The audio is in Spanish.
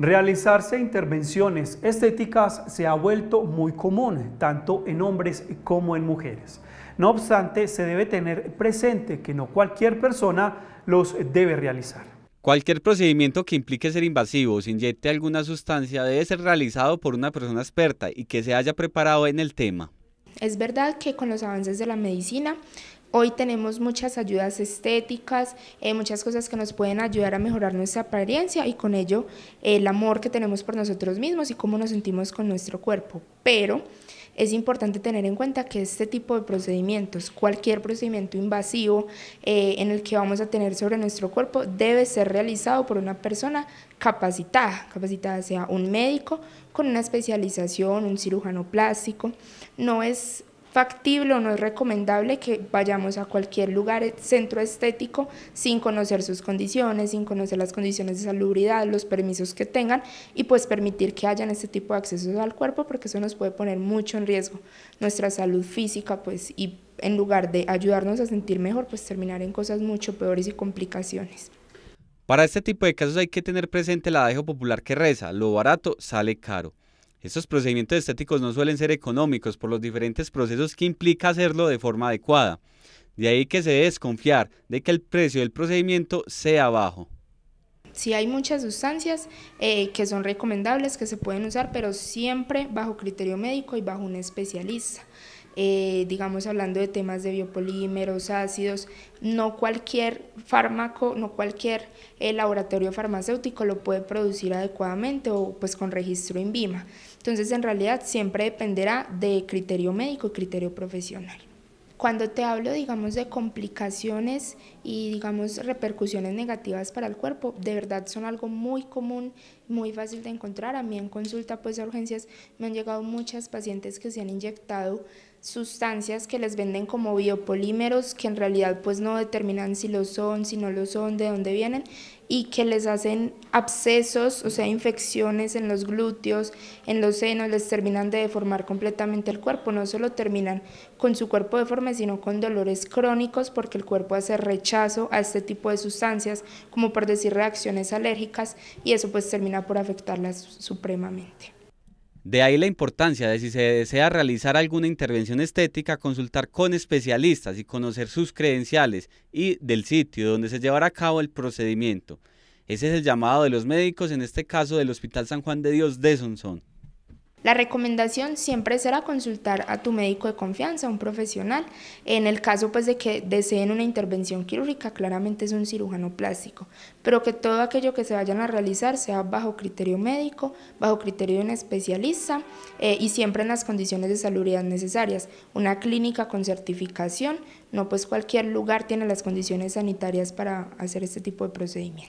Realizarse intervenciones estéticas se ha vuelto muy común, tanto en hombres como en mujeres. No obstante, se debe tener presente que no cualquier persona los debe realizar. Cualquier procedimiento que implique ser invasivo o se inyecte alguna sustancia debe ser realizado por una persona experta y que se haya preparado en el tema. Es verdad que con los avances de la medicina Hoy tenemos muchas ayudas estéticas, eh, muchas cosas que nos pueden ayudar a mejorar nuestra apariencia y con ello eh, el amor que tenemos por nosotros mismos y cómo nos sentimos con nuestro cuerpo. Pero es importante tener en cuenta que este tipo de procedimientos, cualquier procedimiento invasivo eh, en el que vamos a tener sobre nuestro cuerpo, debe ser realizado por una persona capacitada, capacitada sea un médico con una especialización, un cirujano plástico. No es factible o no es recomendable que vayamos a cualquier lugar, eh, centro estético, sin conocer sus condiciones, sin conocer las condiciones de salubridad, los permisos que tengan y pues permitir que hayan este tipo de accesos al cuerpo porque eso nos puede poner mucho en riesgo nuestra salud física pues y en lugar de ayudarnos a sentir mejor pues terminar en cosas mucho peores y complicaciones. Para este tipo de casos hay que tener presente el adagio popular que reza, lo barato sale caro. Estos procedimientos estéticos no suelen ser económicos por los diferentes procesos que implica hacerlo de forma adecuada. De ahí que se desconfiar de que el precio del procedimiento sea bajo. Si hay muchas sustancias eh, que son recomendables, que se pueden usar, pero siempre bajo criterio médico y bajo un especialista. Eh, digamos hablando de temas de biopolímeros, ácidos, no cualquier fármaco, no cualquier eh, laboratorio farmacéutico lo puede producir adecuadamente o pues con registro en vima Entonces en realidad siempre dependerá de criterio médico y criterio profesional. Cuando te hablo, digamos, de complicaciones y, digamos, repercusiones negativas para el cuerpo, de verdad son algo muy común muy fácil de encontrar. A mí en consulta pues a urgencias me han llegado muchas pacientes que se han inyectado sustancias que les venden como biopolímeros que en realidad pues no determinan si lo son, si no lo son, de dónde vienen y que les hacen abscesos, o sea, infecciones en los glúteos, en los senos, les terminan de deformar completamente el cuerpo, no solo terminan con su cuerpo deforme, sino con dolores crónicos porque el cuerpo hace rechazo a este tipo de sustancias, como por decir reacciones alérgicas y eso pues termina por afectarlas supremamente. De ahí la importancia de si se desea realizar alguna intervención estética, consultar con especialistas y conocer sus credenciales y del sitio donde se llevará a cabo el procedimiento. Ese es el llamado de los médicos, en este caso del Hospital San Juan de Dios de Sonsón. La recomendación siempre será consultar a tu médico de confianza, un profesional, en el caso pues de que deseen una intervención quirúrgica, claramente es un cirujano plástico, pero que todo aquello que se vayan a realizar sea bajo criterio médico, bajo criterio de un especialista eh, y siempre en las condiciones de salubridad necesarias. Una clínica con certificación, no pues cualquier lugar tiene las condiciones sanitarias para hacer este tipo de procedimiento.